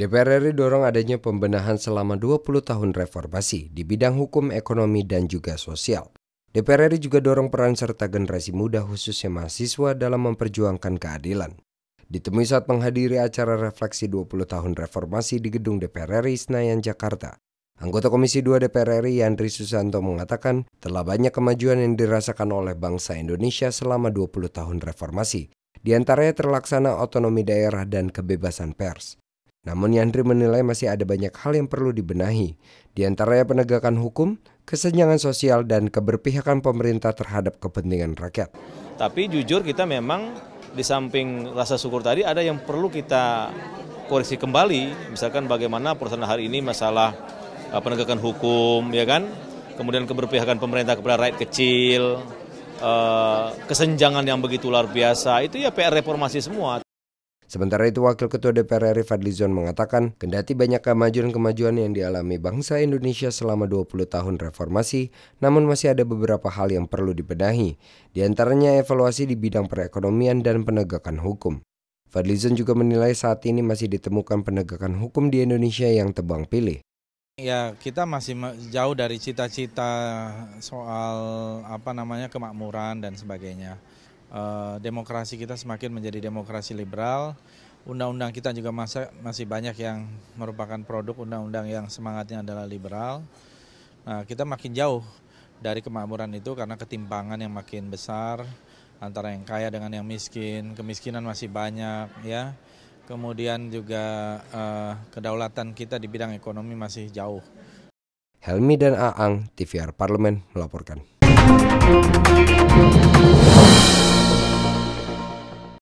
DPR RI dorong adanya pembenahan selama 20 tahun reformasi di bidang hukum, ekonomi, dan juga sosial. DPR RI juga dorong peran serta generasi muda khususnya mahasiswa dalam memperjuangkan keadilan. Ditemui saat menghadiri acara refleksi 20 tahun reformasi di gedung DPR RI Senayan, Jakarta, Anggota Komisi 2 DPR RI Yandri Susanto mengatakan telah banyak kemajuan yang dirasakan oleh bangsa Indonesia selama 20 tahun reformasi. Di antaranya terlaksana otonomi daerah dan kebebasan pers. Namun Yandri menilai masih ada banyak hal yang perlu dibenahi, di antaranya penegakan hukum, kesenjangan sosial, dan keberpihakan pemerintah terhadap kepentingan rakyat. Tapi jujur kita memang di samping rasa syukur tadi ada yang perlu kita koreksi kembali, misalkan bagaimana perusahaan hari ini masalah eh, penegakan hukum, ya kan? Kemudian keberpihakan pemerintah kepada rakyat kecil, eh, kesenjangan yang begitu luar biasa, itu ya PR reformasi semua. Sementara itu Wakil Ketua DPR RI Fadlizon mengatakan, kendati banyak kemajuan-kemajuan yang dialami bangsa Indonesia selama 20 tahun reformasi, namun masih ada beberapa hal yang perlu dibenahi, diantaranya evaluasi di bidang perekonomian dan penegakan hukum. Fadlizon juga menilai saat ini masih ditemukan penegakan hukum di Indonesia yang tebang pilih. Ya, kita masih jauh dari cita-cita soal apa namanya kemakmuran dan sebagainya. Eh, demokrasi kita semakin menjadi demokrasi liberal. Undang-undang kita juga masa, masih banyak yang merupakan produk undang-undang yang semangatnya adalah liberal. Nah, kita makin jauh dari kemakmuran itu karena ketimpangan yang makin besar antara yang kaya dengan yang miskin, kemiskinan masih banyak ya. Kemudian juga uh, kedaulatan kita di bidang ekonomi masih jauh. Helmi dan Aang, TVR Parlemen melaporkan.